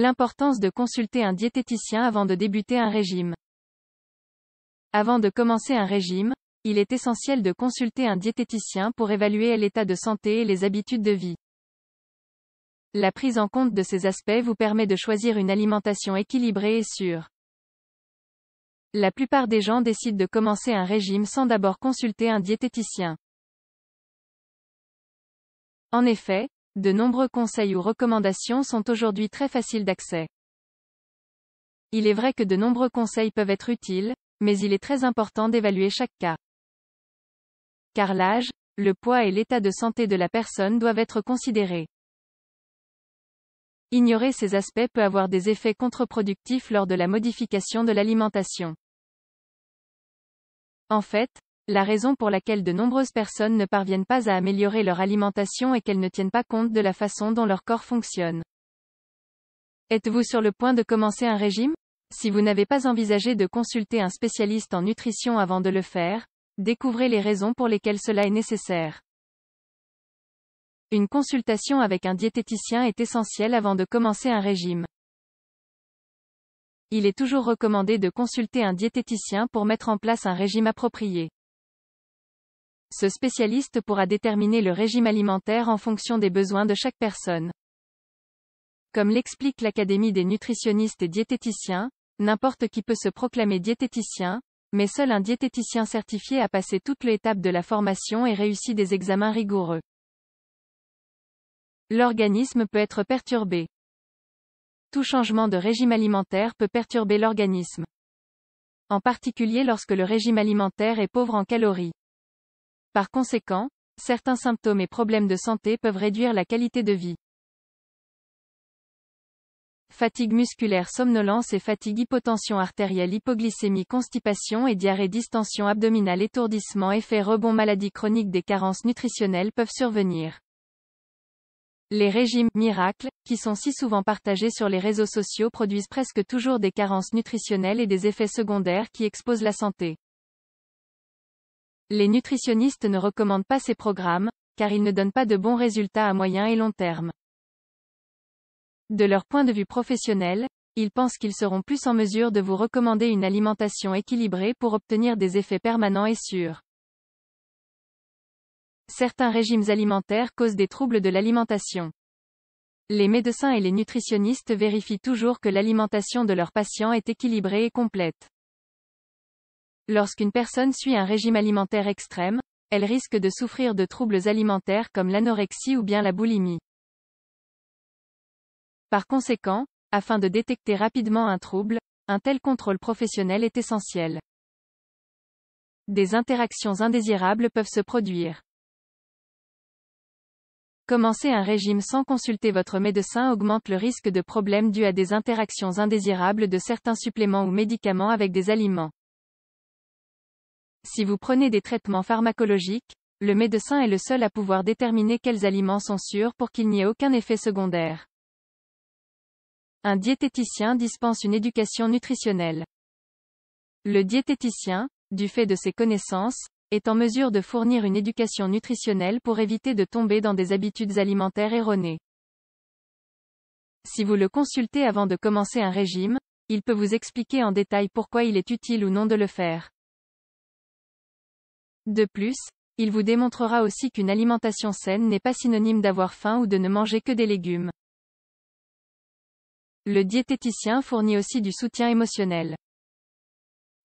L'importance de consulter un diététicien avant de débuter un régime. Avant de commencer un régime, il est essentiel de consulter un diététicien pour évaluer l'état de santé et les habitudes de vie. La prise en compte de ces aspects vous permet de choisir une alimentation équilibrée et sûre. La plupart des gens décident de commencer un régime sans d'abord consulter un diététicien. En effet, de nombreux conseils ou recommandations sont aujourd'hui très faciles d'accès. Il est vrai que de nombreux conseils peuvent être utiles, mais il est très important d'évaluer chaque cas. Car l'âge, le poids et l'état de santé de la personne doivent être considérés. Ignorer ces aspects peut avoir des effets contre-productifs lors de la modification de l'alimentation. En fait, la raison pour laquelle de nombreuses personnes ne parviennent pas à améliorer leur alimentation et qu'elles ne tiennent pas compte de la façon dont leur corps fonctionne. Êtes-vous sur le point de commencer un régime Si vous n'avez pas envisagé de consulter un spécialiste en nutrition avant de le faire, découvrez les raisons pour lesquelles cela est nécessaire. Une consultation avec un diététicien est essentielle avant de commencer un régime. Il est toujours recommandé de consulter un diététicien pour mettre en place un régime approprié. Ce spécialiste pourra déterminer le régime alimentaire en fonction des besoins de chaque personne. Comme l'explique l'Académie des nutritionnistes et diététiciens, n'importe qui peut se proclamer diététicien, mais seul un diététicien certifié a passé toutes les étapes de la formation et réussi des examens rigoureux. L'organisme peut être perturbé. Tout changement de régime alimentaire peut perturber l'organisme. En particulier lorsque le régime alimentaire est pauvre en calories. Par conséquent, certains symptômes et problèmes de santé peuvent réduire la qualité de vie. Fatigue musculaire, somnolence et fatigue, hypotension artérielle, hypoglycémie, constipation et diarrhée, distension abdominale, étourdissement, effet rebond, maladie chronique, des carences nutritionnelles peuvent survenir. Les régimes miracles, qui sont si souvent partagés sur les réseaux sociaux, produisent presque toujours des carences nutritionnelles et des effets secondaires qui exposent la santé. Les nutritionnistes ne recommandent pas ces programmes, car ils ne donnent pas de bons résultats à moyen et long terme. De leur point de vue professionnel, ils pensent qu'ils seront plus en mesure de vous recommander une alimentation équilibrée pour obtenir des effets permanents et sûrs. Certains régimes alimentaires causent des troubles de l'alimentation. Les médecins et les nutritionnistes vérifient toujours que l'alimentation de leurs patients est équilibrée et complète. Lorsqu'une personne suit un régime alimentaire extrême, elle risque de souffrir de troubles alimentaires comme l'anorexie ou bien la boulimie. Par conséquent, afin de détecter rapidement un trouble, un tel contrôle professionnel est essentiel. Des interactions indésirables peuvent se produire. Commencer un régime sans consulter votre médecin augmente le risque de problèmes dus à des interactions indésirables de certains suppléments ou médicaments avec des aliments. Si vous prenez des traitements pharmacologiques, le médecin est le seul à pouvoir déterminer quels aliments sont sûrs pour qu'il n'y ait aucun effet secondaire. Un diététicien dispense une éducation nutritionnelle. Le diététicien, du fait de ses connaissances, est en mesure de fournir une éducation nutritionnelle pour éviter de tomber dans des habitudes alimentaires erronées. Si vous le consultez avant de commencer un régime, il peut vous expliquer en détail pourquoi il est utile ou non de le faire. De plus, il vous démontrera aussi qu'une alimentation saine n'est pas synonyme d'avoir faim ou de ne manger que des légumes. Le diététicien fournit aussi du soutien émotionnel.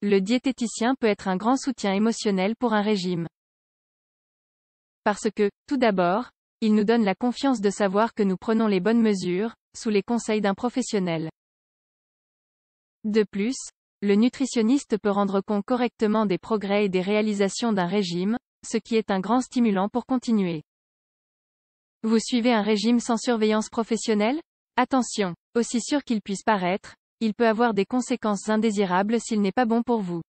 Le diététicien peut être un grand soutien émotionnel pour un régime. Parce que, tout d'abord, il nous donne la confiance de savoir que nous prenons les bonnes mesures, sous les conseils d'un professionnel. De plus, le nutritionniste peut rendre compte correctement des progrès et des réalisations d'un régime, ce qui est un grand stimulant pour continuer. Vous suivez un régime sans surveillance professionnelle Attention, aussi sûr qu'il puisse paraître, il peut avoir des conséquences indésirables s'il n'est pas bon pour vous.